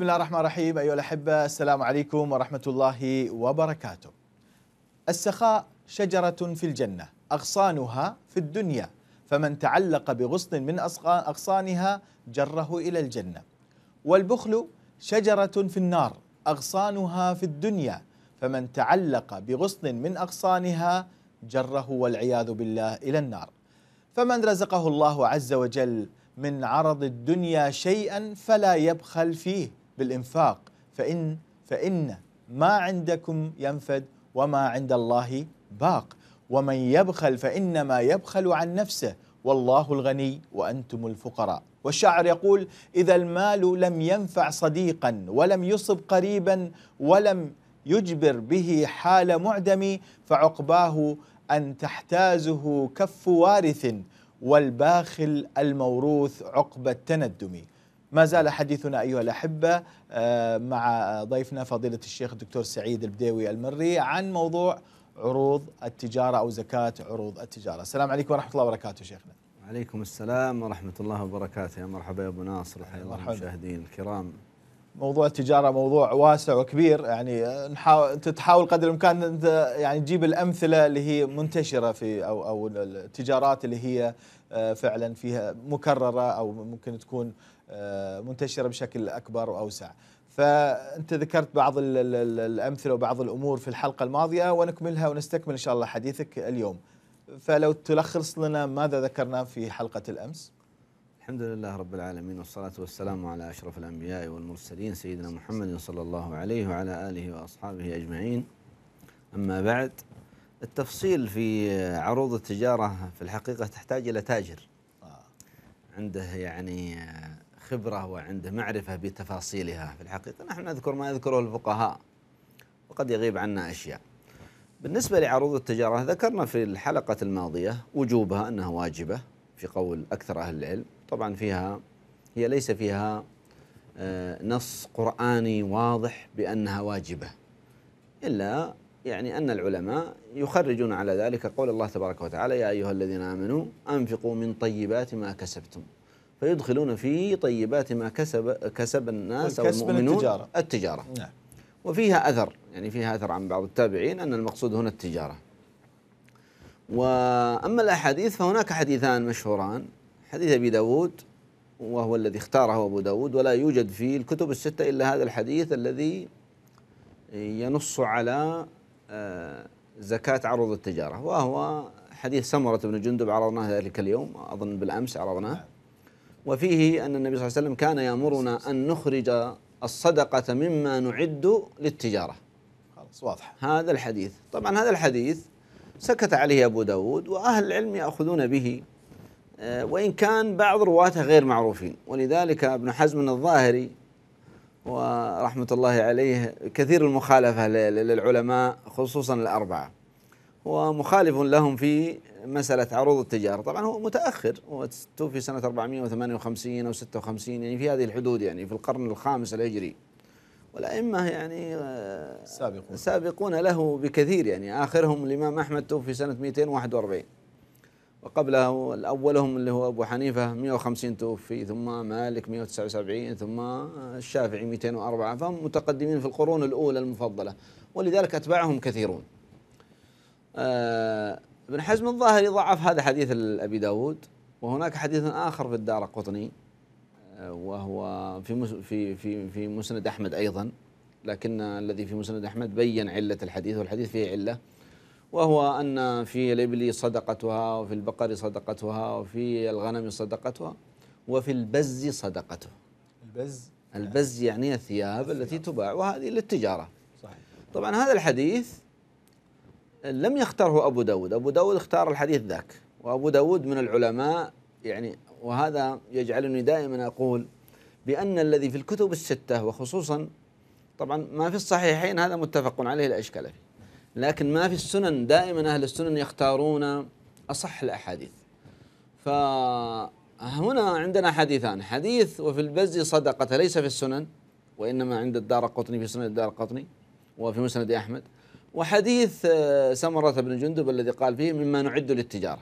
بسم الله الرحمن الرحيم أيها الأحبة السلام عليكم ورحمة الله وبركاته السخاء شجرة في الجنة أغصانها في الدنيا فمن تعلق بغصن من أغصانها جره إلى الجنة والبخل شجرة في النار أغصانها في الدنيا فمن تعلق بغصن من أغصانها جره والعياذ بالله إلى النار فمن رزقه الله عز وجل من عرض الدنيا شيئا فلا يبخل فيه بالإنفاق فإن فإن ما عندكم ينفد وما عند الله باق ومن يبخل فإنما يبخل عن نفسه والله الغني وأنتم الفقراء والشاعر يقول إذا المال لم ينفع صديقا ولم يصب قريبا ولم يجبر به حال معدم فعقباه أن تحتازه كف وارث والباخل الموروث عقب التندم ما زال حديثنا أيها الأحبة آه، مع ضيفنا فضيلة الشيخ الدكتور سعيد البديوي المري عن موضوع عروض التجارة أو زكاة عروض التجارة السلام عليكم ورحمة الله وبركاته شيخنا عليكم السلام ورحمة الله وبركاته يا مرحبا يا أبو ناصر وحيا الله المشاهدين الكرام موضوع التجارة موضوع واسع وكبير يعني آه، نحاول تحاول قدر الإمكان أنت يعني تجيب الأمثلة اللي هي منتشرة في أو أو التجارات اللي هي آه، فعلا فيها مكررة أو ممكن تكون آه، منتشره بشكل اكبر واوسع. فانت ذكرت بعض الامثله وبعض الامور في الحلقه الماضيه ونكملها ونستكمل ان شاء الله حديثك اليوم. فلو تلخص لنا ماذا ذكرنا في حلقه الامس؟ الحمد لله رب العالمين والصلاه والسلام على اشرف الانبياء والمرسلين سيدنا محمد صلى الله عليه وعلى اله واصحابه اجمعين. اما بعد التفصيل في عروض التجاره في الحقيقه تحتاج الى تاجر. آه. عنده يعني خبرة وعنده معرفة بتفاصيلها في الحقيقة نحن نذكر ما يذكره الفقهاء وقد يغيب عنا أشياء بالنسبة لعروض التجارة ذكرنا في الحلقة الماضية وجوبها أنها واجبة في قول أكثر أهل العلم طبعا فيها هي ليس فيها آه، نص قرآني واضح بأنها واجبة إلا يعني أن العلماء يخرجون على ذلك قول الله تبارك وتعالى يا أيها الذين آمنوا أنفقوا من طيبات ما كسبتم فيدخلون في طيبات ما كسب كسب الناس او المؤمنون التجاره التجاره نعم. وفيها اثر يعني فيها اثر عن بعض التابعين ان المقصود هنا التجاره واما الاحاديث فهناك حديثان مشهوران حديث ابي داود وهو الذي اختاره ابو داود ولا يوجد في الكتب السته الا هذا الحديث الذي ينص على آه، زكاه عروض التجاره وهو حديث سمره بن جندب عرضناه ذلك اليوم اظن بالامس عرضناه نعم. وفيه أن النبي صلى الله عليه وسلم كان يأمرنا أن نخرج الصدقة مما نعد للتجارة خلاص واضح هذا الحديث طبعا هذا الحديث سكت عليه أبو داود وأهل العلم يأخذون به آه، وإن كان بعض رواته غير معروفين ولذلك ابن حزم الظاهري ورحمة الله عليه كثير المخالفة للعلماء خصوصا الأربعة ومخالف لهم في مسألة عروض التجارة طبعا هو متأخر هو توفي سنة 458 أو 56 يعني في هذه الحدود يعني في القرن الخامس الهجري والأئمة يعني آه، سابقون سابقون له بكثير يعني آخرهم الإمام أحمد توفي سنة 241 وقبله الأولهم اللي هو أبو حنيفة 150 توفي ثم مالك 179 ثم الشافعي 204 فهم متقدمين في القرون الأولى المفضلة ولذلك أتباعهم كثيرون آه، ابن حزم الظاهري ضعف هذا حديث أبي داود وهناك حديث آخر في الدار قطني آه، وهو في في في في مسند أحمد أيضا لكن الذي في مسند أحمد بين علة الحديث والحديث فيه علة وهو أن في الإبل صدقتها وفي البقر صدقتها وفي الغنم صدقتها وفي البز صدقته البز البز يعني الثياب التي تباع وهذه للتجارة صحيح طبعا هذا الحديث لم يختاره أبو داود أبو داود اختار الحديث ذاك وأبو داود من العلماء يعني وهذا يجعلني دائما أقول بأن الذي في الكتب الستة وخصوصا طبعا ما في الصحيحين هذا متفق عليه لا إشكال فيه لكن ما في السنن دائما أهل السنن يختارون أصح الأحاديث فهنا عندنا حديثان حديث وفي البز صدقة ليس في السنن وإنما عند الدار قطني في سنن الدار قطني وفي مسند أحمد وحديث آه، سمرة بن جندب الذي قال فيه مما نعد للتجارة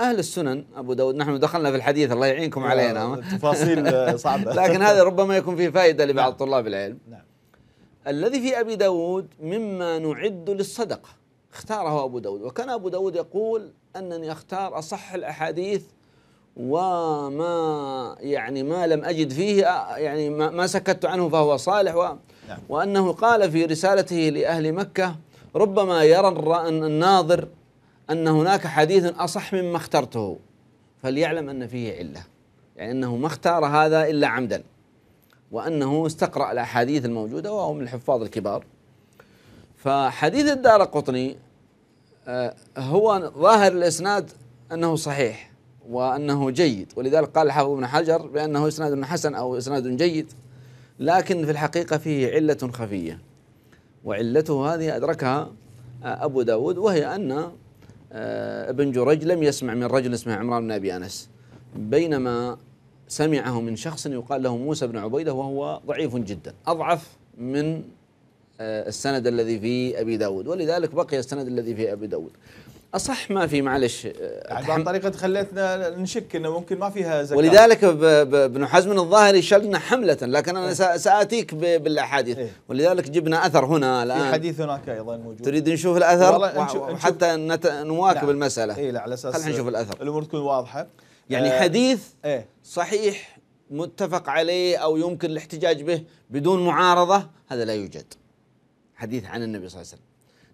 أهل السنن أبو داود نحن دخلنا في الحديث الله يعينكم علينا تفاصيل آه، صعبة لكن هذا ربما يكون فيه فائدة لبعض نعم. طلاب العلم نعم. الذي في أبي داود مما نعد للصدقة اختاره أبو داود وكان أبو داود يقول أنني أختار أصح الأحاديث وما يعني ما لم أجد فيه آه، يعني ما سكت عنه فهو صالح و نعم. وأنه قال في رسالته لأهل مكة ربما يرى الناظر أن هناك حديث أصح مما اخترته فليعلم أن فيه علة يعني أنه ما اختار هذا إلا عمدا وأنه استقرأ الأحاديث الموجودة وهو من الحفاظ الكبار فحديث الدار قطني آه، هو ظاهر الإسناد أنه صحيح وأنه جيد ولذلك قال الحافظ ابن حجر بأنه إسناد حسن أو إسناد جيد لكن في الحقيقة فيه علة خفية وعلته هذه أدركها أبو داود وهي أن آه، ابن جريج لم يسمع من رجل اسمه عمران بن أبي أنس بينما سمعه من شخص يقال له موسى بن عبيدة وهو ضعيف جدا أضعف من آه، السند الذي في أبي داود ولذلك بقي السند الذي في أبي داود اصح ما في معلش أه، عن يعني طريقه خليتنا نشك انه ممكن ما فيها زكاه ولذلك ابن حزم الظاهري شلنا حمله لكن انا إيه؟ ساتيك بالاحاديث إيه؟ ولذلك جبنا اثر هنا الان في حديث هناك ايضا موجود تريد نشوف الاثر حتى نت... نواكب نعم. المساله اي لا على اساس خلينا نشوف الاثر الامور تكون واضحه يعني آه حديث إيه؟ صحيح متفق عليه او يمكن الاحتجاج به بدون معارضه هذا لا يوجد حديث عن النبي صلى الله عليه وسلم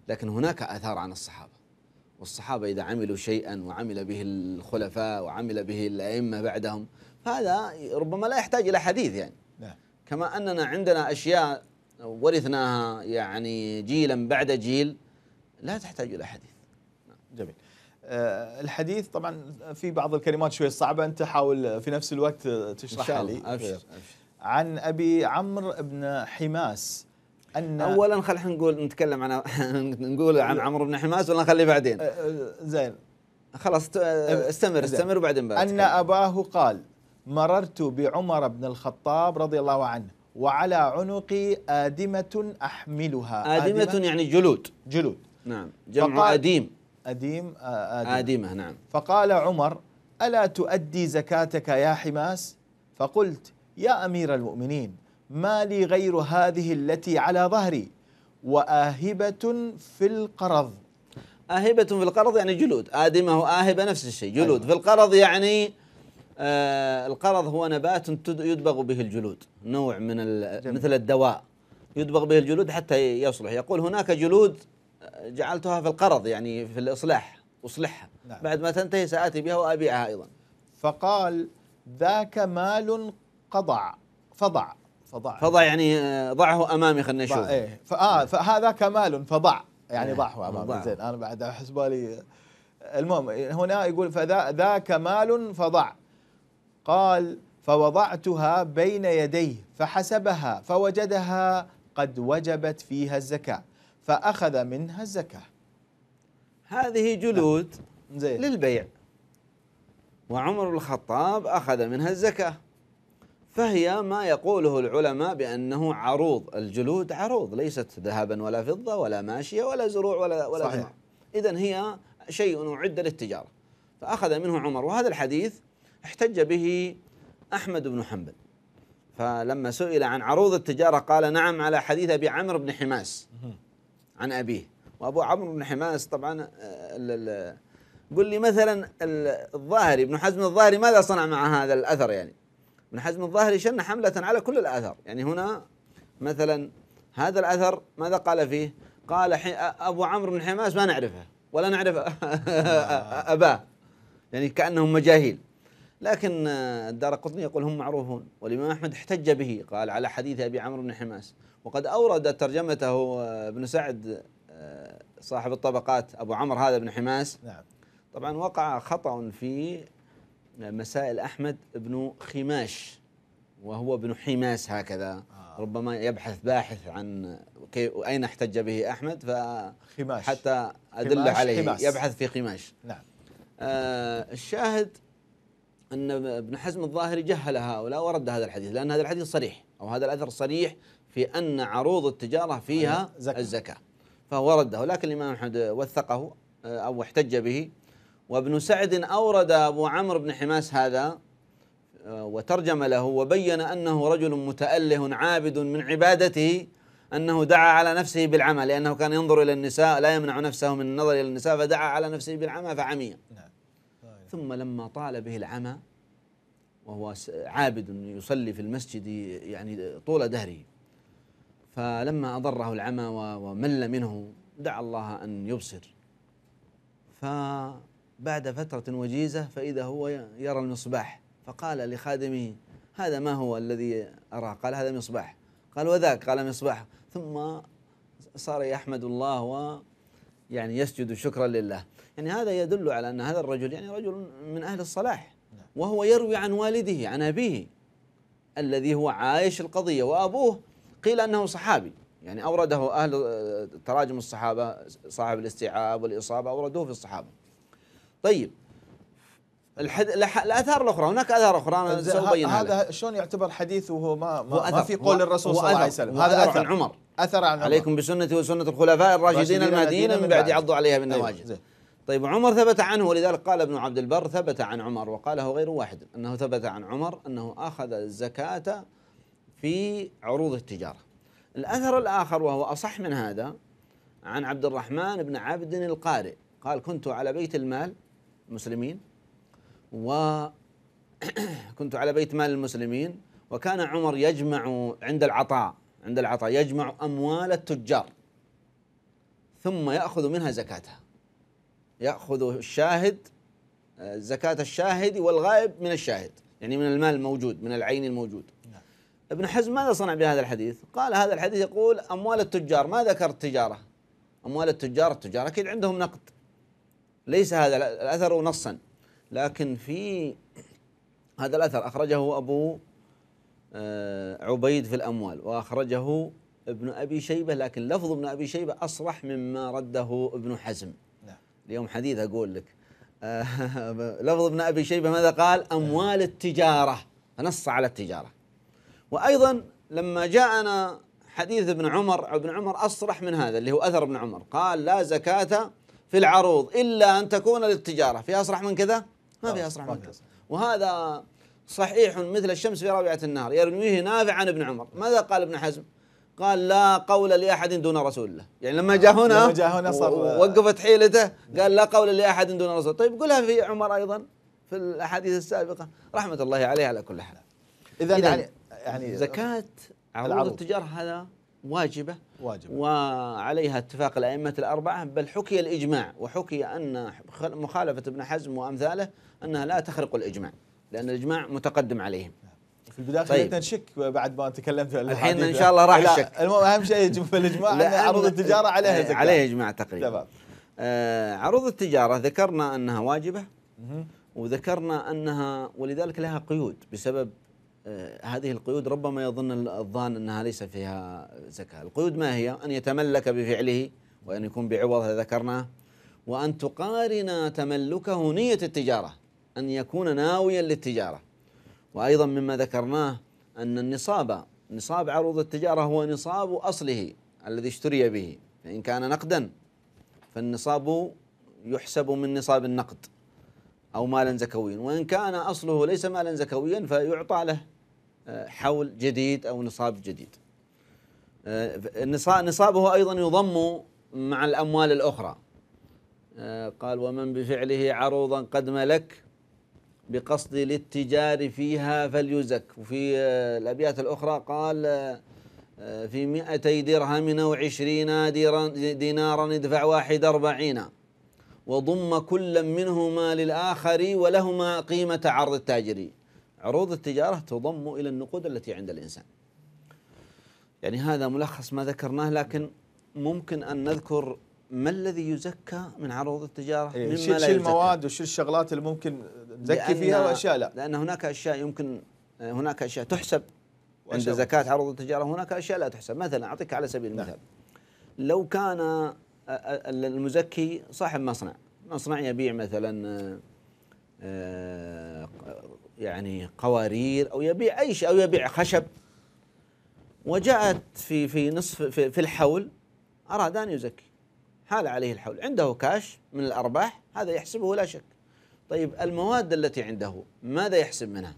لكن هناك اثار عن الصحابه والصحابة إذا عملوا شيئا وعمل به الخلفاء وعمل به الأئمة بعدهم فهذا ربما لا يحتاج إلى حديث يعني نعم. كما أننا عندنا أشياء ورثناها يعني جيلا بعد جيل لا تحتاج إلى حديث نعم. جميل آه، الحديث طبعا في بعض الكلمات شوية صعبة أنت حاول في نفس الوقت تشرحها لي أبشر. أبشر. عن أبي عمرو بن حماس ان اولا خلينا نقول نتكلم عن نقول عن عمرو بن حماس ولا نخليه بعدين أه، أه، زين خلاص أه، استمر استمر وبعدين بقى ان اباه قال مررت بعمر بن الخطاب رضي الله عنه وعلى عنقي آدمة أحملها آدمة, آدمة يعني جلود جلود نعم جمع أديم أديم آدمة, آدمة نعم فقال عمر ألا تؤدي زكاتك يا حماس فقلت يا أمير المؤمنين ما لي غير هذه التي على ظهري وآهبة في القرض آهبة في القرض يعني جلود آدمة وآهبة نفس الشيء جلود أيوة. في القرض يعني آه القرض هو نبات يدبغ به الجلود نوع من مثل الدواء يدبغ به الجلود حتى يصلح يقول هناك جلود جعلتها في القرض يعني في الإصلاح أصلحها نعم. بعد ما تنتهي سآتي بها وأبيعها أيضا فقال ذاك مال قضع فضع فضع فضع يعني آه، ضعه امامي خلينا نشوف ايه فاه نعم. فهذا كمال فضع يعني نعم، ضعه امامي زين انا بعد احسبه لي المهم هنا يقول فذا ذا كمال فضع قال فوضعتها بين يديه فحسبها فوجدها قد وجبت فيها الزكاه فاخذ منها الزكاه هذه جلود نعم. زين للبيع وعمر الخطاب اخذ منها الزكاه فهي ما يقوله العلماء بأنه عروض الجلود عروض ليست ذهبا ولا فضة ولا ماشية ولا زروع ولا ولا صحيح إذا هي شيء أعد للتجارة فأخذ منه عمر وهذا الحديث احتج به أحمد بن حنبل فلما سئل عن عروض التجارة قال نعم على حديث أبي عمرو بن حماس عن أبيه وأبو عمرو بن حماس طبعا آه، قل لي مثلا الظاهري ابن حزم الظاهري ماذا صنع مع هذا الأثر يعني ابن حزم الظاهري شن حملة على كل الآثار يعني هنا مثلا هذا الأثر ماذا قال فيه قال أبو عمرو بن حماس ما نعرفه ولا نعرف أباه يعني كأنهم مجاهيل لكن الدار قطني يقول هم معروفون والإمام أحمد احتج به قال على حديث أبي عمرو بن حماس وقد أورد ترجمته ابن سعد آه، صاحب الطبقات أبو عمرو هذا بن حماس نعم طبعا وقع خطأ في مسائل أحمد بن خماش وهو ابن حماس هكذا آه. ربما يبحث باحث عن أين احتج به أحمد ف خماش حتى أدل عليه خماس. يبحث في خماش نعم آه الشاهد أن ابن حزم الظاهري جهل هؤلاء ورد هذا الحديث لأن هذا الحديث صريح أو هذا الأثر صريح في أن عروض التجارة فيها أيوة، الزكاة فهو رده لكن الإمام أحمد وثقه آه، أو احتج به وابن سعد أورد أبو عمرو بن حماس هذا آه، وترجم له وبين أنه رجل متأله عابد من عبادته أنه دعا على نفسه بالعمى لأنه كان ينظر إلى النساء لا يمنع نفسه من النظر إلى النساء فدعا على نفسه بالعمى فعمي نعم. ثم لما طال به العمى وهو عابد يصلي في المسجد يعني طول دهره فلما أضره العمى ومل منه دعا الله أن يبصر ف بعد فترة وجيزة فإذا هو يرى المصباح فقال لخادمه هذا ما هو الذي أراه قال هذا مصباح قال وذاك قال مصباح ثم صار يحمد الله و يعني يسجد شكرا لله يعني هذا يدل على أن هذا الرجل يعني رجل من أهل الصلاح نعم. وهو يروي عن والده عن أبيه الذي هو عايش القضية وأبوه قيل أنه صحابي يعني أورده أهل تراجم الصحابة صاحب الاستيعاب والإصابة أوردوه في الصحابة طيب الحد... الح... الاثار الاخرى هناك اثار اخرى انا سأبينها هذا شلون يعتبر حديث وهو ما ما, ما في قول الرسول صلى الله عليه وسلم هذا اثر عن عمر اثر عن عمر عليكم بسنتي وسنه الخلفاء الراشدين المهديين من بعد يعضوا عليها أيوة. بالنواجذ طيب عمر ثبت عنه ولذلك قال ابن عبد البر ثبت عن عمر وقاله غير واحد انه ثبت عن عمر انه اخذ الزكاه في عروض التجاره الاثر الاخر وهو اصح من هذا عن عبد الرحمن بن عبد القارئ قال كنت على بيت المال المسلمين وكنت على بيت مال المسلمين وكان عمر يجمع عند العطاء عند العطاء يجمع أموال التجار ثم يأخذ منها زكاتها يأخذ الشاهد زكاة الشاهد والغائب من الشاهد يعني من المال الموجود من العين الموجود نعم. ابن حزم ماذا صنع بهذا الحديث قال هذا الحديث يقول أموال التجار ما ذكر التجارة أموال التجار التجار أكيد عندهم نقد ليس هذا الأثر نصا لكن في هذا الأثر أخرجه أبو آه، عبيد في الأموال وأخرجه ابن أبي شيبة لكن لفظ ابن أبي شيبة أصرح مما رده ابن حزم نعم. اليوم حديث أقول لك آه، لفظ ابن أبي شيبة ماذا قال نعم. أموال التجارة فنص على التجارة وأيضا لما جاءنا حديث ابن عمر ابن عمر أصرح من هذا اللي هو أثر ابن عمر قال لا زكاة في العروض إلا أن تكون للتجارة في أصرح من كذا ما في أصرح آه، من كذا وهذا صحيح مثل الشمس في رابعة النهار يرويه نافع عن ابن عمر ماذا قال ابن حزم قال لا قول لأحد دون رسول الله يعني لما آه، جاء هنا لما جاء هنا صار وقفت حيلته قال لا قول لأحد دون رسول طيب قلها في عمر أيضا في الأحاديث السابقة رحمة الله عليه على كل حال إذا يعني, يعني زكاة عروض التجارة هذا واجبة واجبة وعليها اتفاق الأئمة الأربعة بل حكي الإجماع وحكي أن مخالفة ابن حزم وأمثاله أنها لا تخرق الإجماع لأن الإجماع متقدم عليهم في البداية طيب. خلينا نشك بعد ما تكلمت الحين ان شاء الله راح الشك المهم اهم شيء في الاجماع ان عروض التجاره عليها إيه، زكاه عليها اجماع تقريبا تمام آه عروض التجاره ذكرنا انها واجبه وذكرنا انها ولذلك لها قيود بسبب آه، هذه القيود ربما يظن الظان انها ليس فيها زكاه، القيود ما هي؟ ان يتملك بفعله وان يكون بعوض هذا ذكرناه وان تقارن تملكه نيه التجاره، ان يكون ناويا للتجاره. وايضا مما ذكرناه ان النصاب نصاب عروض التجاره هو نصاب اصله الذي اشتري به، فان كان نقدا فالنصاب يحسب من نصاب النقد او مالا زكويا، وان كان اصله ليس مالا زكويا فيعطى له حول جديد أو نصاب جديد نصابه أيضا يضم مع الأموال الأخرى قال ومن بفعله عروضا قد ملك بقصد الاتجار فيها فليزك وفي الأبيات الأخرى قال في مئتي درهم أو عشرين دينارا ادفع واحد أربعين وضم كلا منهما للآخر ولهما قيمة عرض التاجر عروض التجارة تضم إلى النقود التي عند الإنسان يعني هذا ملخص ما ذكرناه لكن ممكن أن نذكر ما الذي يزكى من عروض التجارة إيه مما المواد وشو الشغلات اللي ممكن نزكي فيها وأشياء لا لأن هناك أشياء يمكن هناك أشياء تحسب عند زكاة عروض التجارة هناك أشياء لا تحسب مثلا أعطيك على سبيل نعم. المثال نعم. لو كان آه، آه، المزكي صاحب مصنع مصنع يبيع مثلا آه، يعني قوارير او يبيع اي شيء او يبيع خشب وجاءت في في نصف في, في الحول اراد ان يزكي حال عليه الحول عنده كاش من الارباح هذا يحسبه لا شك طيب المواد التي عنده ماذا يحسب منها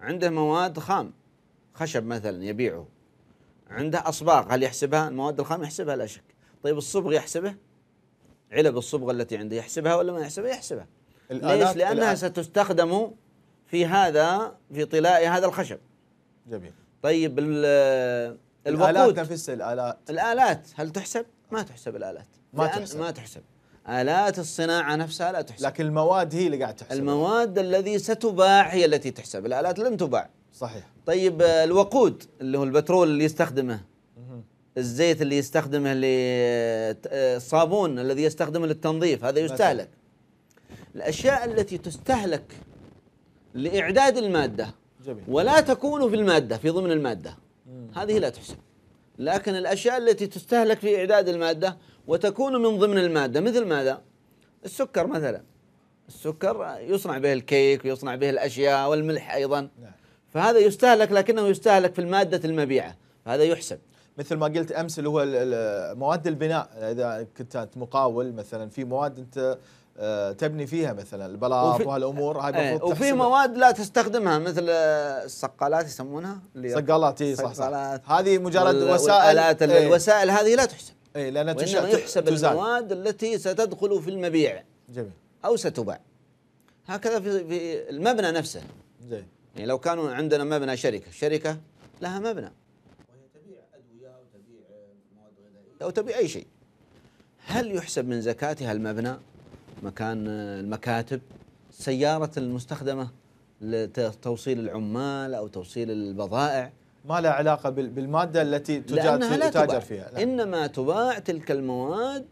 عنده مواد خام خشب مثلا يبيعه عنده اصباغ هل يحسبها المواد الخام يحسبها لا شك طيب الصبغ يحسبه علب الصبغه التي عنده يحسبها ولا ما يحسبها يحسبها الآلات ليش لانها الآلات ستستخدم في هذا في طلاء هذا الخشب جميل طيب الوقود الالات نفسها الالات الالات هل تحسب؟ ما تحسب الالات ما تحسب ما تحسب الات الصناعه نفسها لا تحسب لكن المواد هي اللي قاعد تحسب المواد الذي ستباع هي التي تحسب الالات لن تباع صحيح طيب الوقود اللي هو البترول اللي يستخدمه الزيت اللي يستخدمه الصابون الذي يستخدمه للتنظيف هذا يستهلك الاشياء التي تستهلك لإعداد المادة جميل. ولا تكون في المادة في ضمن المادة مم. هذه لا تحسب لكن الأشياء التي تستهلك في إعداد المادة وتكون من ضمن المادة مثل ماذا؟ السكر مثلا السكر يصنع به الكيك ويصنع به الأشياء والملح أيضا نعم. فهذا يستهلك لكنه يستهلك في المادة المبيعة هذا يحسب مثل ما قلت امس اللي هو مواد البناء اذا كنت مقاول مثلا في مواد انت آه، تبني فيها مثلا البلاط وهالامور هاي ايه وفي مواد لا تستخدمها مثل الصقالات يسمونها صقالات اي صح صح هذه مجرد وسائل ايه الوسائل هذه لا تحسب اي لان يحسب تزال. المواد التي ستدخل في المبيع جميل او ستباع هكذا في في المبنى نفسه زين يعني لو كانوا عندنا مبنى شركه شركه لها مبنى وهي تبيع ادويه وتبيع مواد غذائيه او تبيع اي شيء هل يحسب من زكاتها المبنى مكان آه، المكاتب سيارة المستخدمة لتوصيل العمال أو توصيل البضائع ما لها علاقة بالمادة التي تجار تتاجر فيها لا. نعم. إنما تباع تلك المواد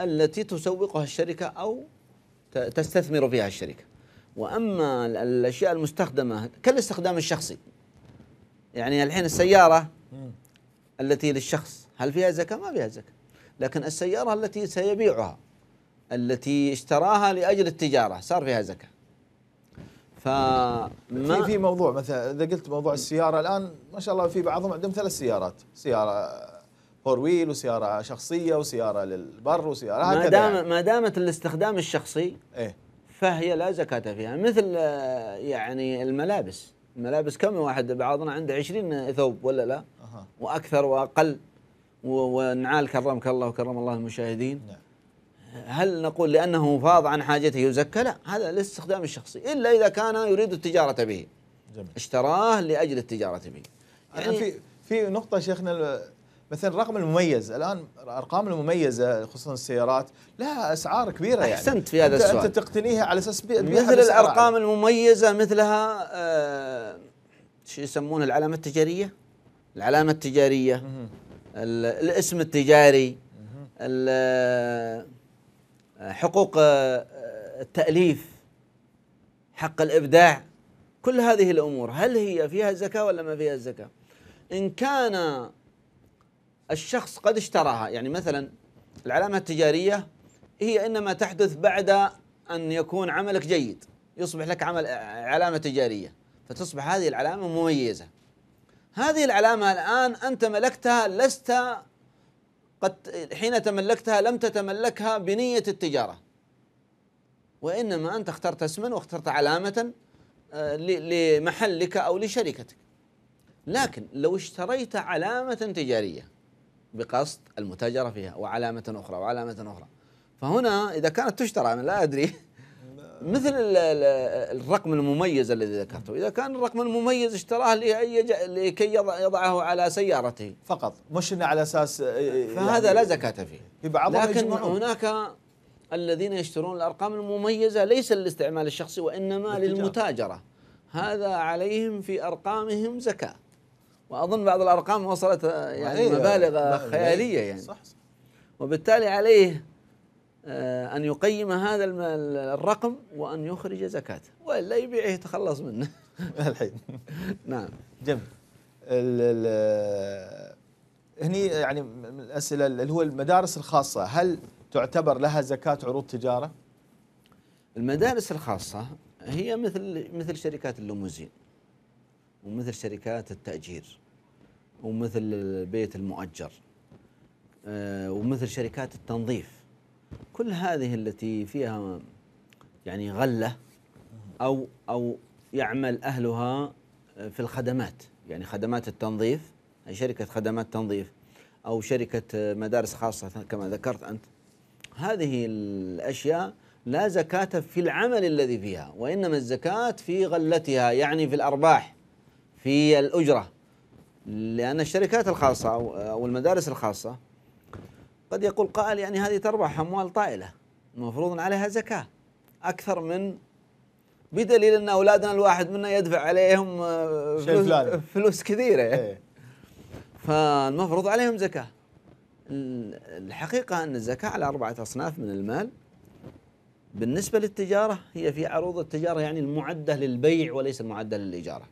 التي تسوقها الشركة أو تستثمر فيها الشركة وأما الأشياء المستخدمة كالاستخدام الشخصي يعني الحين السيارة التي للشخص هل فيها زكاة؟ ما فيها زكاة لكن السيارة التي سيبيعها التي اشتراها لاجل التجاره صار فيها زكاه فما في, في موضوع مثلا اذا قلت موضوع السياره الان ما شاء الله في بعضهم عندهم ثلاث سيارات سياره فور ويل وسياره شخصيه وسياره للبر وسياره ما دام يعني. ما دامت الاستخدام الشخصي ايه فهي لا زكاة فيها مثل آه، يعني الملابس الملابس كم واحد بعضنا عنده عشرين ثوب ولا لا أه. وأكثر وأقل ونعال كرمك الله وكرم الله المشاهدين نعم. هل نقول لأنه فاض عن حاجته يزكى لا هذا للاستخدام الشخصي إلا إذا كان يريد التجارة به جميل. اشتراه لأجل التجارة به يعني, يعني في في نقطة شيخنا مثلا الرقم المميز الان الارقام المميزه خصوصا السيارات لها اسعار كبيره يعني احسنت في هذا أنت السؤال انت تقتنيها على اساس مثل الارقام المميزه مثلها آه شو يسمونها العلامه التجاريه العلامه التجاريه الاسم التجاري حقوق آه، التأليف حق الإبداع كل هذه الأمور هل هي فيها الزكاة ولا ما فيها الزكاة إن كان الشخص قد اشتراها يعني مثلا العلامة التجارية هي إنما تحدث بعد أن يكون عملك جيد يصبح لك عمل آه، علامة تجارية فتصبح هذه العلامة مميزة هذه العلامة الآن أنت ملكتها لست قد حين تملكتها لم تتملكها بنية التجارة وإنما أنت اخترت اسما واخترت علامة آه، لمحلك أو لشركتك لكن لو اشتريت علامة تجارية بقصد المتاجرة فيها وعلامة أخرى وعلامة أخرى فهنا إذا كانت تشترى أنا لا أدري مثل الرقم المميز الذي ذكرته إذا كان الرقم المميز اشتراه لكي يضعه على سيارته فقط مش إنه على أساس آه، آه، فهذا يعني لا زكاة فيه في لكن يجمعون. هناك الذين يشترون الأرقام المميزة ليس للاستعمال الشخصي وإنما للمتاجرة هذا عليهم في أرقامهم زكاة وأظن بعض الأرقام وصلت آه، يعني أيوة. مبالغ خيالية يعني صح صح وبالتالي عليه آه، أن يقيم هذا الرقم وأن يخرج زكاته وإلا يبيعه يتخلص منه الحين نعم جميل هني يعني من الأسئلة اللي هو المدارس الخاصة هل تعتبر لها زكاة عروض تجارة؟ المدارس الخاصة هي مثل مثل شركات الليموزين ومثل شركات التأجير ومثل البيت المؤجر آه، ومثل شركات التنظيف كل هذه التي فيها يعني غله او او يعمل اهلها في الخدمات يعني خدمات التنظيف شركه خدمات تنظيف او شركه مدارس خاصه كما ذكرت انت هذه الاشياء لا زكاة في العمل الذي فيها وإنما الزكاة في غلتها يعني في الأرباح في الأجرة لأن الشركات الخاصة أو المدارس الخاصة قد يقول قائل يعني هذه تربح أموال طائلة المفروض عليها زكاة أكثر من بدليل أن أولادنا الواحد منا يدفع عليهم آه، فلوس, فلوس كثيرة ايه فالمفروض عليهم زكاة الحقيقة أن الزكاة على أربعة أصناف من المال بالنسبة للتجارة هي في عروض التجارة يعني المعدة للبيع وليس المعدة للإجارة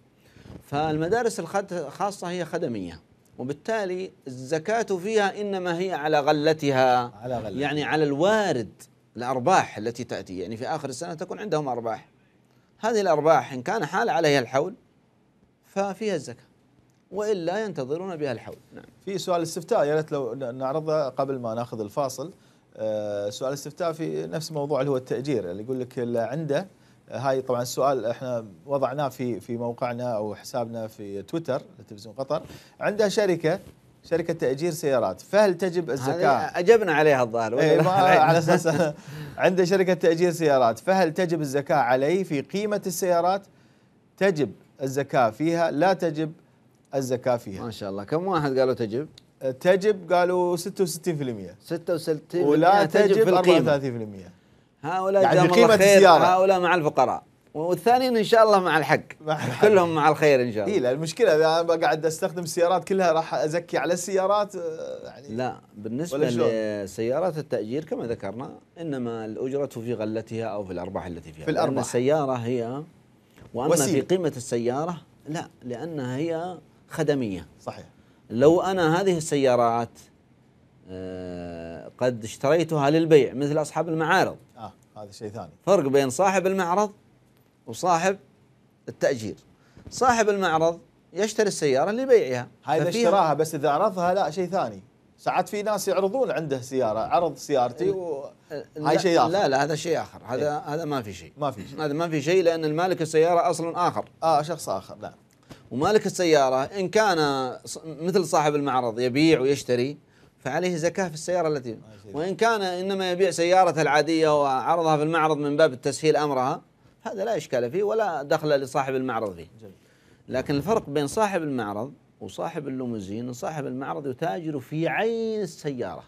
فالمدارس الخاصة هي خدمية وبالتالي الزكاة فيها إنما هي على غلتها على غلتها يعني على الوارد الأرباح التي تأتي يعني في آخر السنة تكون عندهم أرباح هذه الأرباح إن كان حال عليها الحول ففيها الزكاة وإلا ينتظرون بها الحول نعم. في سؤال استفتاء يا ريت لو نعرضه قبل ما ناخذ الفاصل آه، سؤال استفتاء في نفس موضوع اللي هو التأجير اللي يقول لك اللي عنده هاي طبعا السؤال احنا وضعناه في في موقعنا او حسابنا في تويتر لتلفزيون قطر عندها شركه شركه تاجير سيارات فهل تجب الزكاه اجبنا عليها الظاهر ايه على اساس عنده شركه تاجير سيارات فهل تجب الزكاه عليه في قيمه السيارات تجب الزكاه فيها لا تجب الزكاه فيها ما شاء الله كم واحد قالوا تجب تجب قالوا 66% 66% ولا تجب, تجب 34% هؤلاء يعني قيمة خير الزيارة هؤلاء مع الفقراء والثانيين ان شاء الله مع الحق مع كلهم مع الخير ان شاء الله اي لا المشكله اذا انا قاعد استخدم السيارات كلها راح ازكي على السيارات آه، يعني لا بالنسبه لسيارات التاجير كما ذكرنا انما الاجره في غلتها او في الارباح التي فيها في الارباح لأن السياره هي واما وسيل. في قيمه السياره لا لانها هي خدميه صحيح لو انا هذه السيارات آه، قد اشتريتها للبيع مثل أصحاب المعارض آه هذا شيء ثاني فرق بين صاحب المعرض وصاحب التأجير صاحب المعرض يشتري السيارة لبيعها هذا اشتراها بس إذا عرضها لا شيء ثاني ساعات في ناس يعرضون عنده سيارة عرض سيارتي أيوه، هاي شيء آخر لا لا هذا شيء آخر هذا إيه؟ هذا ما في شيء ما في شيء هذا ما في شيء لأن المالك السيارة أصلا آخر آه شخص آخر نعم ومالك السيارة إن كان مثل صاحب المعرض يبيع ويشتري فعليه زكاة في السيارة التي وإن كان إنما يبيع سيارته العادية وعرضها في المعرض من باب التسهيل أمرها هذا لا إشكال فيه ولا دخل لصاحب المعرض فيه لكن الفرق بين صاحب المعرض وصاحب اللوموزين صاحب المعرض يتاجر في عين السيارة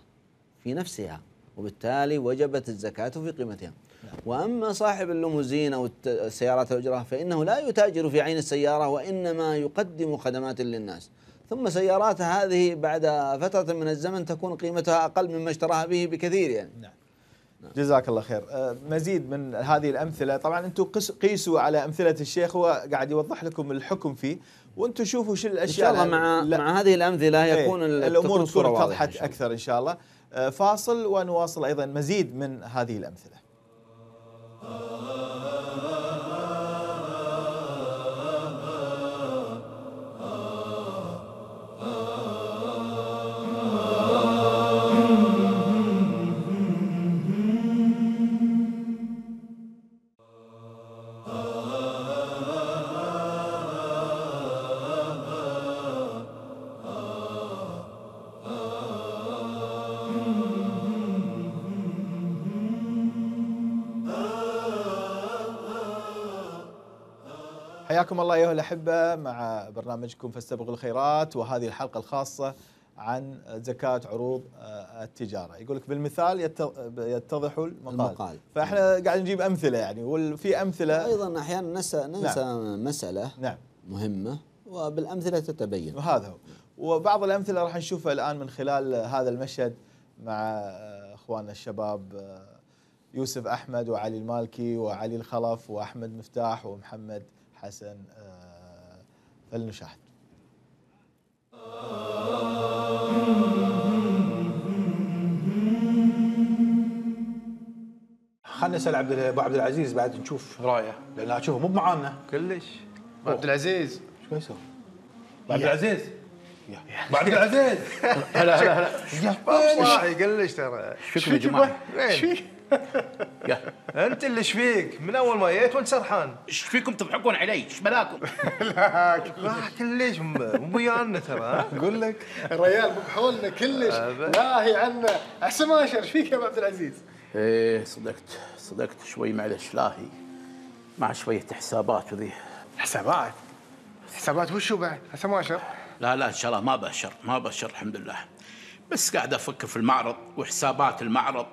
في نفسها وبالتالي وجبت الزكاة في قيمتها نعم. وأما صاحب اللوموزين أو السيارات الأجرة فإنه لا يتاجر في عين السيارة وإنما يقدم خدمات للناس ثم سياراتها هذه بعد فترة من الزمن تكون قيمتها أقل مما اشتراها به بكثير يعني نعم, نعم. جزاك الله خير أه، مزيد من هذه الأمثلة طبعا أنتم قيسوا على أمثلة الشيخ هو قاعد يوضح لكم الحكم فيه وانتم شوفوا شو الاشياء ان شاء الله مع لا. مع هذه الامثله إيه، يكون الامور تكون اتضحت اكثر ان شاء الله أه، فاصل ونواصل ايضا مزيد من هذه الامثله حياكم الله ايها الاحبه مع برنامجكم فاستبقوا الخيرات وهذه الحلقه الخاصه عن زكاه عروض آه، التجاره، يقول لك بالمثال يتضح المقال. المقال فاحنا نعم. قاعد نجيب امثله يعني وفي امثله ايضا احيانا ننسى ننسى نعم. مساله نعم مهمه وبالامثله تتبين وهذا هو وبعض الامثله راح نشوفها الان من خلال هذا المشهد مع آه، اخواننا الشباب آه، يوسف احمد وعلي المالكي وعلي الخلف واحمد مفتاح ومحمد حسن آه، فلنشاهد خلنا نسال عبد ابو عبد العزيز بعد نشوف رايه لان اشوفه مو معانا كلش عبد العزيز شو يسوي؟ عبد العزيز ابو عبد العزيز هلا هلا هلا قلش ترى شو معي؟ انت اللي شفيك من اول ما جيت وانت سرحان ايش فيكم تضحكون علي ايش بلاكم لا كلش مو ويانا ترى اقول لك الريال مو بحولنا كلش لاهي عنا احسن ما ايش فيك يا ابو عبد العزيز ايه صدقت صدقت شوي معلش لاهي مع شويه حسابات وذي حسابات حسابات وشو بعد احسن ما اشر لا لا ان شاء الله ما بشر ما بشر الحمد لله بس قاعد افكر في المعرض وحسابات المعرض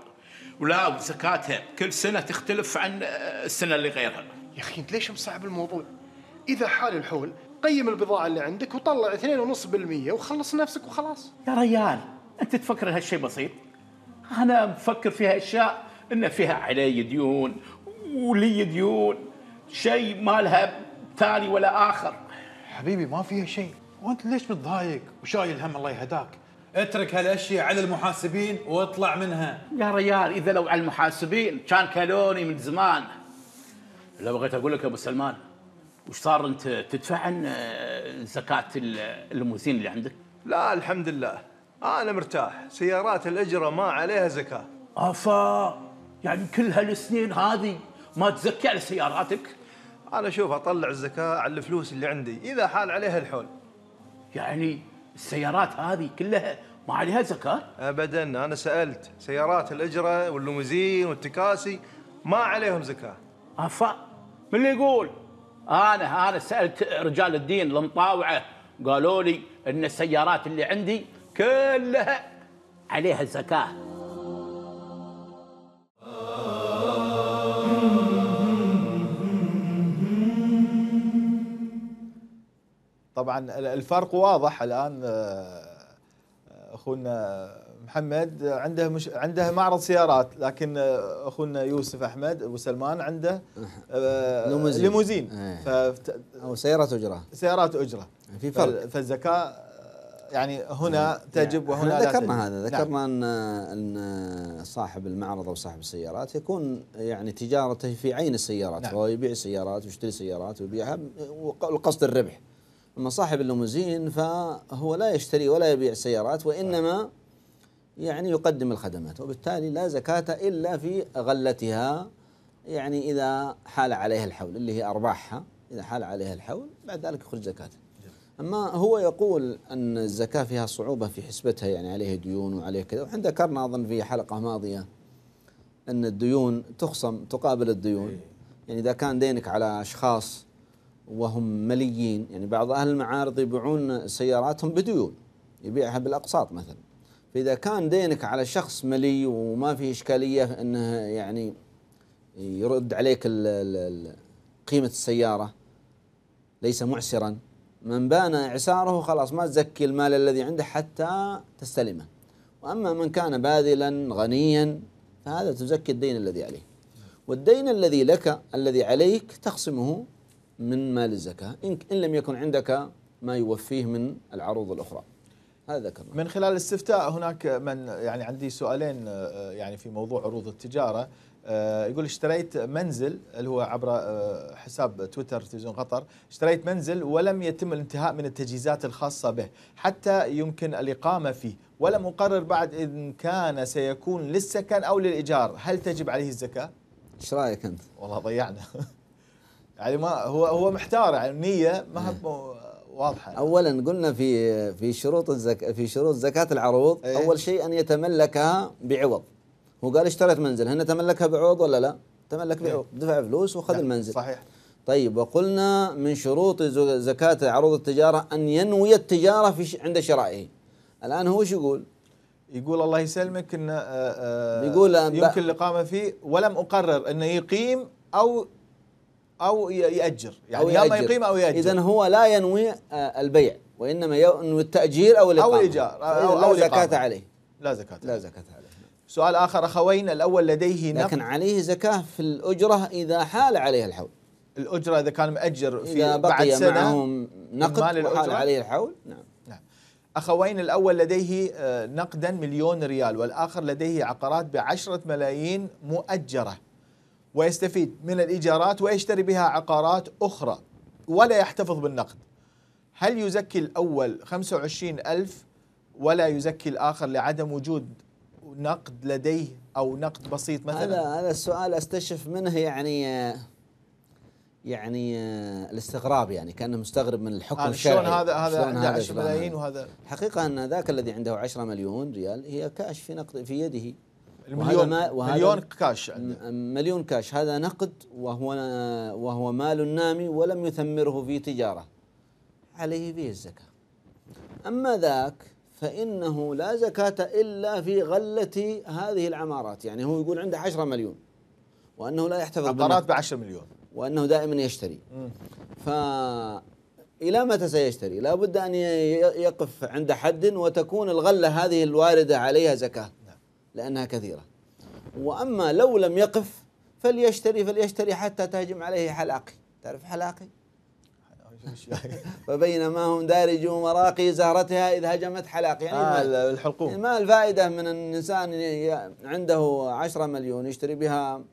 ولا وزكاتها كل سنه تختلف عن آه، السنه اللي غيرها. يا اخي انت ليش مصعب الموضوع؟ اذا حال الحول قيم البضاعه اللي عندك وطلع 2.5% وخلص نفسك وخلاص. يا ريال انت تفكر هالشيء بسيط؟ انا مفكر فيها اشياء ان فيها علي ديون ولي ديون شيء ما لها تالي ولا اخر. حبيبي ما فيها شيء وانت ليش متضايق وشايل هم الله يهداك اترك هالاشياء على المحاسبين واطلع منها يا ريال اذا لو على المحاسبين كان كلوني من زمان لو بغيت اقول لك يا ابو سلمان وش صار انت تدفع عن آه، زكاه الليموزين اللي عندك؟ لا الحمد لله انا مرتاح سيارات الاجره ما عليها زكاه افا يعني كل هالسنين هذه ما تزكي على سياراتك؟ انا اشوف اطلع الزكاه على الفلوس اللي عندي اذا حال عليها الحول يعني السيارات هذه كلها ما عليها زكاة؟ ابدا انا سالت سيارات الاجره واللوموزين والتكاسي ما عليهم زكاة افا من اللي يقول؟ انا انا سالت رجال الدين المطاوعه قالوا لي ان السيارات اللي عندي كلها عليها زكاه طبعا الفرق واضح الان آه، آه، اخونا محمد عنده مش عنده معرض سيارات لكن آه، اخونا يوسف احمد ابو سلمان عنده ليموزين, ليموزين إيه. او سيارات اجره سيارات اجره يعني في فرق فالزكاه يعني هنا إيه. تجب وهنا لا ذكرنا هذا نعم. ذكرنا نعم. ان ان صاحب المعرض او صاحب السيارات يكون يعني تجارته في عين السيارات نعم. هو يبيع سيارات ويشتري سيارات ويبيعها والقصد الربح أما صاحب الليموزين فهو لا يشتري ولا يبيع سيارات وإنما يعني يقدم الخدمات وبالتالي لا زكاة إلا في غلتها يعني إذا حال عليها الحول اللي هي أرباحها إذا حال عليها الحول بعد ذلك يخرج زكاته أما هو يقول أن الزكاة فيها صعوبة في حسبتها يعني عليه ديون وعليه كذا وحين ذكرنا أظن في حلقة ماضية أن الديون تخصم تقابل الديون إيه. يعني إذا كان دينك على أشخاص وهم مليين يعني بعض أهل المعارض يبيعون سياراتهم بديون يبيعها بالأقساط مثلا فإذا كان دينك على شخص ملي وما فيه إشكالية أنه يعني يرد عليك قيمة السيارة ليس معسرا من بان إعساره خلاص ما تزكي المال الذي عنده حتى تستلمه وأما من كان باذلا غنيا فهذا تزكي الدين الذي عليه والدين الذي لك الذي عليك تخصمه من مال الزكاة إن, إن لم يكن عندك ما يوفيه من العروض الأخرى هذا كمان من خلال الاستفتاء هناك من يعني عندي سؤالين آه، يعني في موضوع عروض التجارة آه، يقول اشتريت منزل اللي هو عبر آه، حساب تويتر تلفزيون قطر اشتريت منزل ولم يتم الانتهاء من التجهيزات الخاصة به حتى يمكن الإقامة فيه ولم أقرر بعد إن كان سيكون للسكن أو للإيجار هل تجب عليه الزكاة؟ ايش رايك انت؟ والله ضيعنا يعني ما هو هو محتار يعني النيه ما واضحه اولا قلنا في في شروط الزك في شروط زكاه العروض إيه؟ اول شيء ان يتملكها بعوض هو قال اشتريت منزل هنا تملكها بعوض ولا لا تملك إيه. بعوض دفع فلوس وخذ نعم، المنزل صحيح طيب وقلنا من شروط زكاة عروض التجارة أن ينوي التجارة في عند شرائه الآن هو شو يقول يقول الله يسلمك أن آه، آه، يقول يمكن الإقامة فيه ولم أقرر أنه يقيم أو او ياجر يعني أو يا ما يقيم او ياجر اذا هو لا ينوي آه، البيع وانما ينوي التاجير او الاقامه او الايجار او, أو لا زكاه عليه لا زكاه لا زكاه عليه سؤال اخر اخوين الاول لديه لكن عليه زكاه في الاجره اذا حال عليه الحول الاجره اذا كان مأجر في إذا بقي بعد سنه معه نقد وحال عليه الحول نعم, نعم. أخوين الأول لديه آه، نقدا مليون ريال والآخر لديه عقارات بعشرة ملايين مؤجرة ويستفيد من الإيجارات ويشتري بها عقارات أخرى ولا يحتفظ بالنقد هل يزكي الأول 25 ألف ولا يزكي الآخر لعدم وجود نقد لديه أو نقد بسيط مثلا هذا السؤال أستشف منه يعني يعني الاستغراب يعني كانه مستغرب من الحكم آه الشرعي شلون هذا هذا 10 ملايين وهذا حقيقه ان ذاك الذي عنده 10 مليون ريال هي كاش في نقد في يده يعني المليون وهذا مليون كاش مليون كاش هذا نقد وهو وهو مال نامي ولم يثمره في تجاره عليه فيه الزكاه اما ذاك فانه لا زكاه الا في غله هذه العمارات يعني هو يقول عنده 10 مليون وانه لا يحتفظ عمارات ب 10 مليون وانه دائما يشتري ف الى متى سيشتري؟ لابد ان يقف عند حد وتكون الغله هذه الوارده عليها زكاه. لأنها كثيرة وأما لو لم يقف فليشتري فليشتري حتى تهجم عليه حلاقي تعرف حلاقي فبينما هم دارجوا مراقي زهرتها إذ هجمت حلاقي يعني آه الحلقوم ما الفائدة من الإنسان عنده عشرة مليون يشتري بها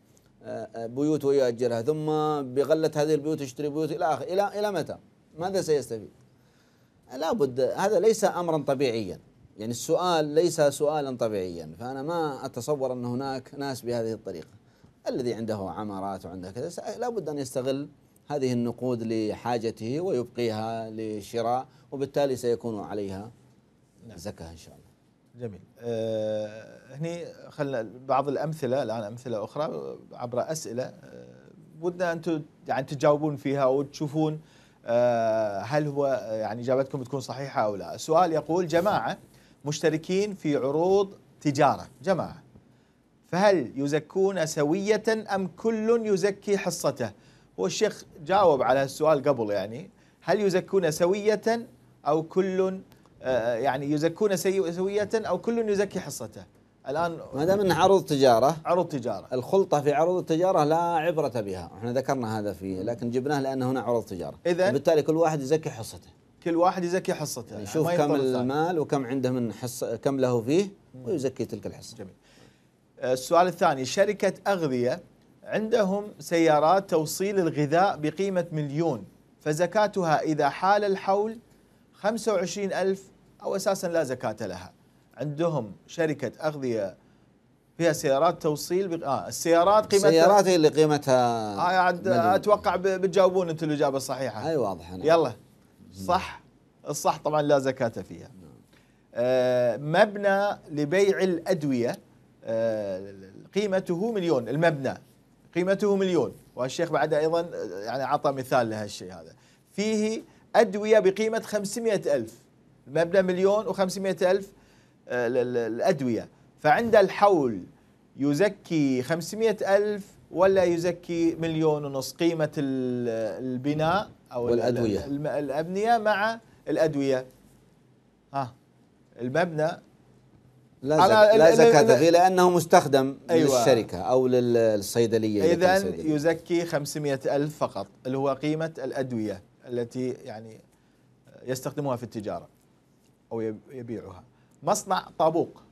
آه، آه، بيوت ويؤجرها ثم بغلة هذه البيوت يشتري بيوت إلى آخر إلى إلى متى؟ ماذا سيستفيد؟ لابد هذا ليس أمرا طبيعيا يعني السؤال ليس سؤالا طبيعيا فأنا ما أتصور أن هناك ناس بهذه الطريقة الذي عنده عمارات وعنده كذا لابد أن يستغل هذه النقود لحاجته ويبقيها لشراء وبالتالي سيكون عليها نعم. زكاة إن شاء الله جميل أه هني خلنا بعض الأمثلة الآن أمثلة أخرى عبر أسئلة أه ودنا أنتم يعني تجاوبون فيها وتشوفون أه هل هو يعني إجابتكم تكون صحيحة أو لا السؤال يقول جماعة مشتركين في عروض تجارة جماعة فهل يزكون سوية أم كل يزكي حصته هو الشيخ جاوب على السؤال قبل يعني هل يزكون سوية أو كل آه، يعني يزكون سوية أو كل يزكي حصته الان ما دام انها عروض تجاره عروض تجاره الخلطه في عروض التجاره لا عبره بها، احنا ذكرنا هذا فيه لكن جبناه لان هنا عروض تجاره اذا بالتالي كل واحد يزكي حصته كل واحد يزكي حصته يعني يشوف كم المال وكم عنده من حصه كم له فيه ويزكي تلك الحصه جميل آه، السؤال الثاني شركه اغذيه عندهم سيارات توصيل الغذاء بقيمه مليون فزكاتها اذا حال الحول 25000 او اساسا لا زكاه لها عندهم شركه اغذيه فيها سيارات توصيل بق... آه السيارات قيمتها السيارات اللي قيمتها آه عد... اتوقع بتجاوبون انتم الاجابه الصحيحه اي واضح يلا صح الصح طبعا لا زكاة فيها آه، مبنى لبيع الأدوية آه، قيمته مليون المبنى قيمته مليون والشيخ بعد أيضا آه، يعني أعطى مثال لهالشيء هذا فيه أدوية بقيمة 500 ألف المبنى مليون و500 ألف الأدوية فعند الحول يزكي 500 ألف ولا يزكي مليون ونص قيمة البناء أو والأدوية الأبنية مع الأدوية ها المبنى لا لا زكاة فيه لأنه مستخدم أيوة للشركة أو للصيدلية إذا يزكي 500 ألف فقط اللي هو قيمة الأدوية التي يعني يستخدمها في التجارة أو يبيعها مصنع طابوق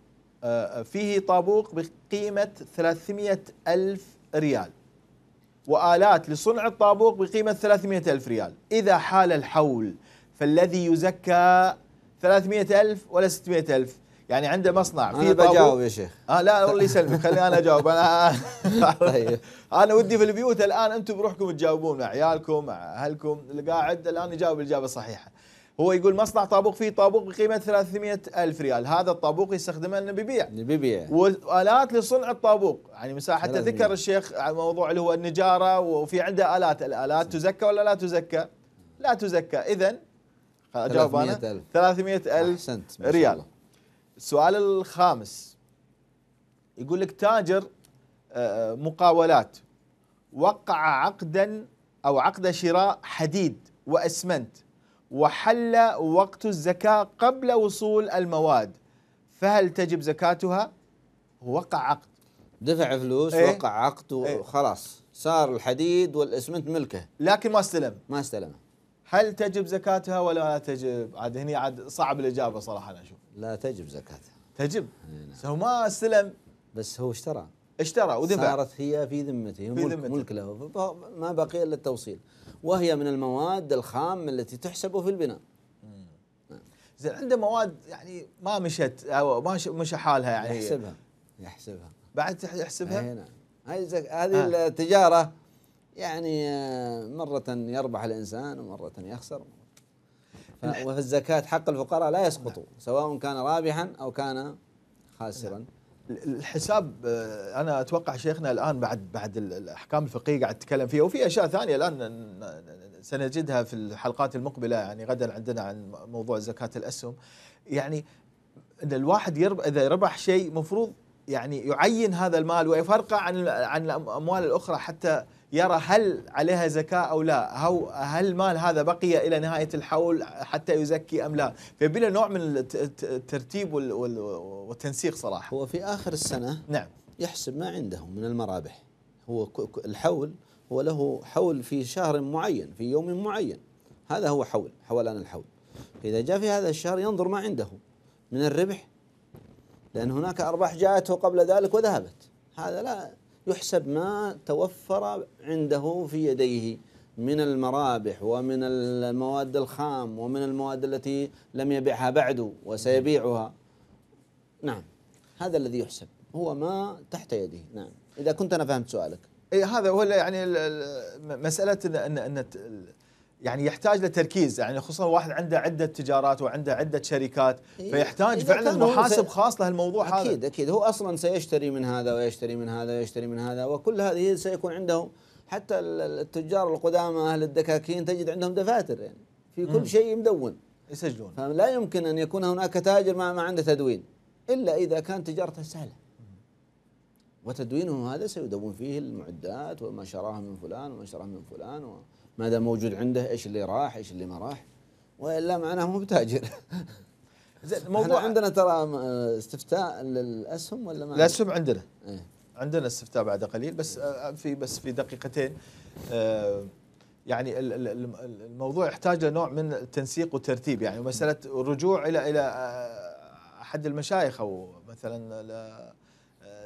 آه، آه، فيه طابوق بقيمة 300 ألف ريال وآلات لصنع الطابوق بقيمة 300 ألف ريال إذا حال الحول فالذي يزكى 300 ألف ولا 600 ألف يعني عنده مصنع في طابوق بجاوب يا شيخ آه لا الله يسلمك خليني انا اجاوب انا طيب انا ودي في البيوت الان انتم بروحكم تجاوبون مع عيالكم مع اهلكم اللي قاعد الان يجاوب الاجابه الصحيحه هو يقول مصنع طابوق فيه طابوق بقيمه 300 الف ريال هذا الطابوق يستخدمه لانه بيبيع بيبيع والات لصنع الطابوق يعني من حتى ذكر الشيخ على موضوع اللي هو النجاره وفي عنده الات الالات تزكى ولا لا تزكى لا تزكى اذا اجاوب انا 300 الف ريال السؤال الخامس يقول لك تاجر آه، آه، مقاولات وقع عقدا او عقد شراء حديد واسمنت وحل وقت الزكاة قبل وصول المواد فهل تجب زكاتها؟ وقع عقد دفع فلوس إيه؟ وقع عقد وخلاص إيه. صار الحديد والاسمنت ملكه لكن ما استلم ما استلم هل تجب زكاتها ولا لا تجب؟ عاد هني عاد صعب الاجابه صراحه انا اشوف لا تجب زكاتها تجب؟ هو إيه، نعم. ما استلم بس هو اشترى اشترى ودفع صارت هي في ذمته في ملك, ذمته. ملك له ما بقي الا التوصيل وهي من المواد الخام التي تحسب في البناء زين عنده مواد يعني ما مشت او ما مشى حالها يعني يحسبها يحسبها بعد يحسبها؟ اي نعم هذه هذه آه. التجاره يعني آه، مره يربح الانسان ومره يخسر نعم. وفي الزكاه حق الفقراء لا يسقط نعم. سواء كان رابحا او كان نعم. خاسرا الحساب آه، انا اتوقع شيخنا الان بعد بعد الاحكام الفقهيه قاعد نتكلم فيها وفي اشياء ثانيه الان سنجدها في الحلقات المقبله يعني غدا عندنا عن موضوع زكاه الاسهم يعني ان الواحد يرب اذا ربح شيء مفروض يعني يعين هذا المال ويفرقه عن عن الاموال الاخرى حتى يرى هل عليها زكاة أو لا أو هل المال هذا بقي إلى نهاية الحول حتى يزكي أم لا فيبي نوع من الترتيب والتنسيق صراحة هو في آخر السنة نعم يحسب ما عنده من المرابح هو الحول هو له حول في شهر معين في يوم معين هذا هو حول حولان الحول إذا جاء في هذا الشهر ينظر ما عنده من الربح لأن هناك أرباح جاءته قبل ذلك وذهبت هذا لا يحسب ما توفر عنده في يديه من المرابح ومن المواد الخام ومن المواد التي لم يبيعها بعد وسيبيعها نعم هذا الذي يحسب هو ما تحت يده نعم إذا كنت أنا فهمت سؤالك اي هذا هو يعني مسألة أن أن يعني يحتاج لتركيز يعني خصوصا واحد عنده عده تجارات وعنده عده شركات فيحتاج فعلا محاسب خاص لهالموضوع هذا اكيد اكيد هو اصلا سيشتري من هذا ويشتري من هذا ويشتري من هذا وكل هذه سيكون عنده حتى التجار القدامى اهل الدكاكين تجد عندهم دفاتر يعني في كل شيء مدون يسجلون فلا يمكن ان يكون هناك تاجر ما, ما عنده تدوين الا اذا كان تجارته سهله وتدوينه هذا سيدون فيه المعدات وما شراه من فلان وما شراه من فلان و... ما دام موجود عنده ايش اللي راح ايش اللي ما راح والا معناه مو بتاجر زين الموضوع عندنا ترى استفتاء للاسهم ولا ما الاسهم عندنا ايه؟ عندنا استفتاء بعد قليل بس آه، آه، في بس في دقيقتين آه، يعني الموضوع يحتاج لنوع من التنسيق والترتيب يعني مساله الرجوع الى الى احد المشايخ او مثلا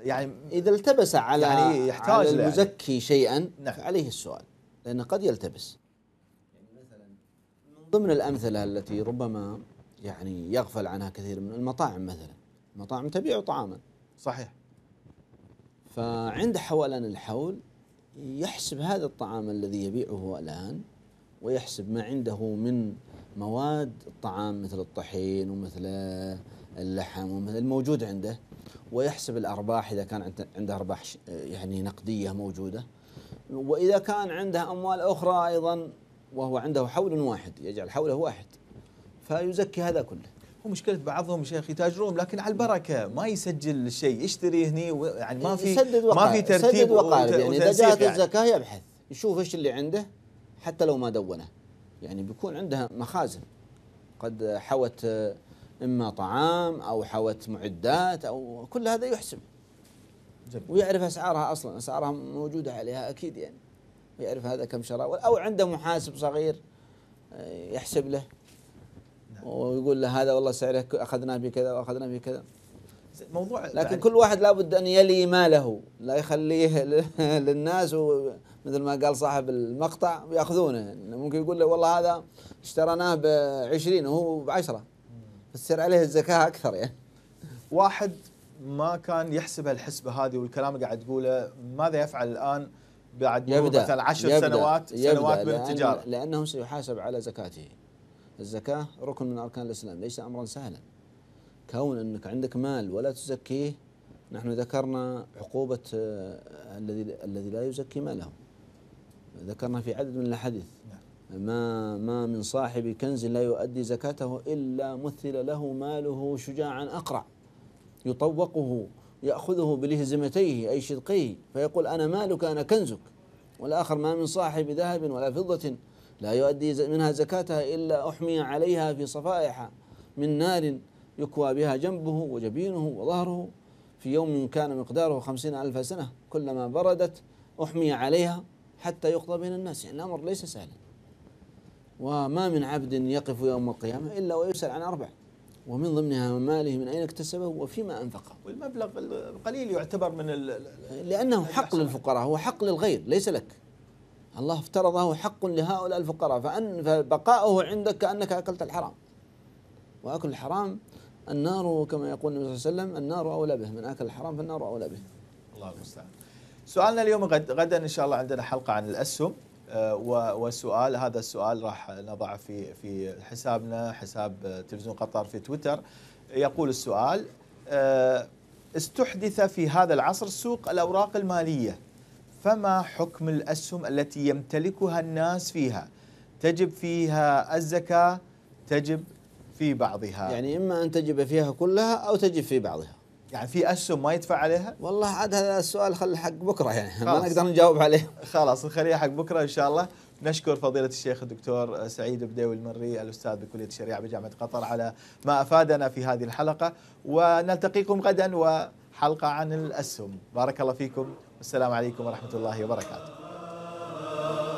يعني اذا التبس على يعني يحتاج على يعني. المزكي يعني شيئا نعم. فعليه السؤال لأنه قد يلتبس يعني مثلا من ضمن الأمثلة التي ربما يعني يغفل عنها كثير من المطاعم مثلا المطاعم تبيع طعاما صحيح فعند حولان الحول يحسب هذا الطعام الذي يبيعه الآن ويحسب ما عنده من مواد الطعام مثل الطحين ومثل اللحم ومثل الموجود عنده ويحسب الأرباح إذا كان عنده أرباح يعني نقدية موجودة وإذا كان عنده أموال أخرى أيضا وهو عنده حول واحد يجعل حوله واحد فيزكي هذا كله هو مشكلة بعضهم شيخ يتاجرون لكن على البركة ما يسجل شيء يشتري هني يعني ما في ما في ترتيب يسدد وقارب يعني إذا جاءت يعني. الزكاة يبحث يشوف ايش اللي عنده حتى لو ما دونه يعني بيكون عنده مخازن قد حوت إما طعام أو حوت معدات أو كل هذا يحسب ويعرف اسعارها اصلا اسعارها موجوده عليها اكيد يعني ويعرف هذا كم شراء او عنده محاسب صغير آه، يحسب له نعم. ويقول له هذا والله سعره اخذناه بكذا واخذناه بكذا موضوع لكن كل واحد لابد ان يلي ماله لا يخليه للناس مثل ما قال صاحب المقطع وياخذونه يعني ممكن يقول له والله هذا اشتريناه ب 20 وهو ب 10 فتصير عليه الزكاه اكثر يعني واحد ما كان يحسب هالحسبه هذه والكلام اللي قاعد تقوله ماذا يفعل الان بعد يبدأ مثلا عشر يبدأ سنوات يبدأ سنوات يبدأ من التجاره لانه سيحاسب على زكاته الزكاه ركن من اركان الاسلام ليس امرا سهلا كون انك عندك مال ولا تزكيه نحن ذكرنا عقوبه آه، الذي الذي لا يزكي ماله ذكرنا في عدد من الاحاديث نعم. ما ما من صاحب كنز لا يؤدي زكاته الا مثل له ماله شجاعا اقرع يطوقه يأخذه بلهزمتيه أي شدقيه فيقول أنا مالك أنا كنزك والآخر ما من صاحب ذهب ولا فضة لا يؤدي منها زكاتها إلا أحمي عليها في صفائح من نار يكوى بها جنبه وجبينه وظهره في يوم كان مقداره خمسين ألف سنة كلما بردت أحمي عليها حتى يقضى بين الناس يعني الأمر ليس سهلا وما من عبد يقف يوم القيامة إلا ويسأل عن أربع ومن ضمنها ماله من أين اكتسبه وفيما أنفقه والمبلغ القليل يعتبر من ال لأنه حق للفقراء هو حق للغير ليس لك الله افترضه حق لهؤلاء الفقراء فأن فبقاؤه عندك كأنك أكلت الحرام وأكل الحرام النار كما يقول النبي صلى الله عليه وسلم النار أولى به من أكل الحرام فالنار أولى به الله المستعان سؤالنا اليوم غد غدا إن شاء الله عندنا حلقة عن الأسهم آه، وسؤال هذا السؤال راح نضعه في في حسابنا حساب تلفزيون قطر في تويتر يقول السؤال آه، استحدث في هذا العصر سوق الاوراق الماليه فما حكم الاسهم التي يمتلكها الناس فيها تجب فيها الزكاه تجب في بعضها يعني اما ان تجب فيها كلها او تجب في بعضها يعني في اسهم ما يدفع عليها؟ والله عاد هذا السؤال خل حق بكره يعني ما نقدر نجاوب عليه. خلاص نخليها حق بكره ان شاء الله. نشكر فضيلة الشيخ الدكتور سعيد بديوي المري الأستاذ بكلية الشريعة بجامعة قطر على ما أفادنا في هذه الحلقة ونلتقيكم غدا وحلقة عن الأسهم بارك الله فيكم والسلام عليكم ورحمة الله وبركاته